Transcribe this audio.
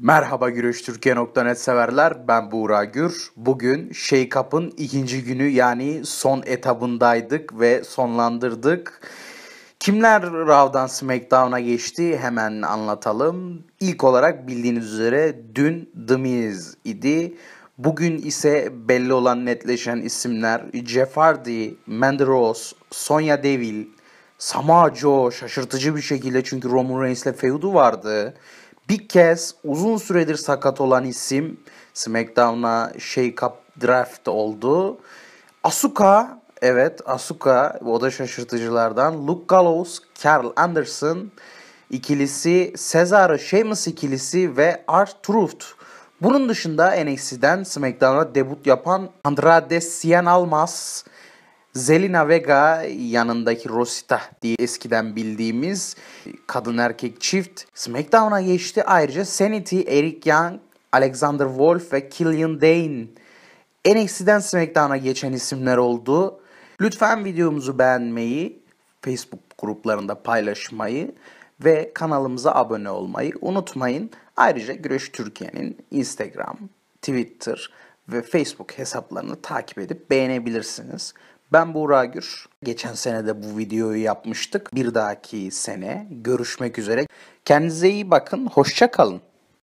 Merhaba güreştürkiye.net severler. Ben Buğra Gür. Bugün Şey Cup'ın ikinci günü yani son etabındaydık ve sonlandırdık. Kimler Raw'dan SmackDown'a geçti hemen anlatalım. İlk olarak bildiğiniz üzere dün The Miz idi. Bugün ise belli olan netleşen isimler Jeff Hardy, Mandy Sonya Deville, Samoa Joe şaşırtıcı bir şekilde çünkü Roman Reigns ile feudu vardı. Bir kez uzun süredir sakat olan isim SmackDown'a Shake Up Draft oldu. Asuka, evet Asuka o da şaşırtıcılardan. Luke Gallows, Carl Anderson ikilisi, Cesaro Sheamus ikilisi ve Art truth Bunun dışında NXT'den SmackDown'a debut yapan Andrade Cien Almas, Zelina Vega yanındaki Rosita diye eskiden bildiğimiz kadın erkek çift SmackDown'a geçti. Ayrıca Sanity, Eric Young, Alexander Wolf ve Killian Dane NXT'den SmackDown'a geçen isimler oldu. Lütfen videomuzu beğenmeyi, Facebook gruplarında paylaşmayı ve kanalımıza abone olmayı unutmayın. Ayrıca Güreş Türkiye'nin Instagram, Twitter ve Facebook hesaplarını takip edip beğenebilirsiniz. Ben Buğra Gür. Geçen sene de bu videoyu yapmıştık. Bir dahaki sene görüşmek üzere. Kendinize iyi bakın. Hoşça kalın.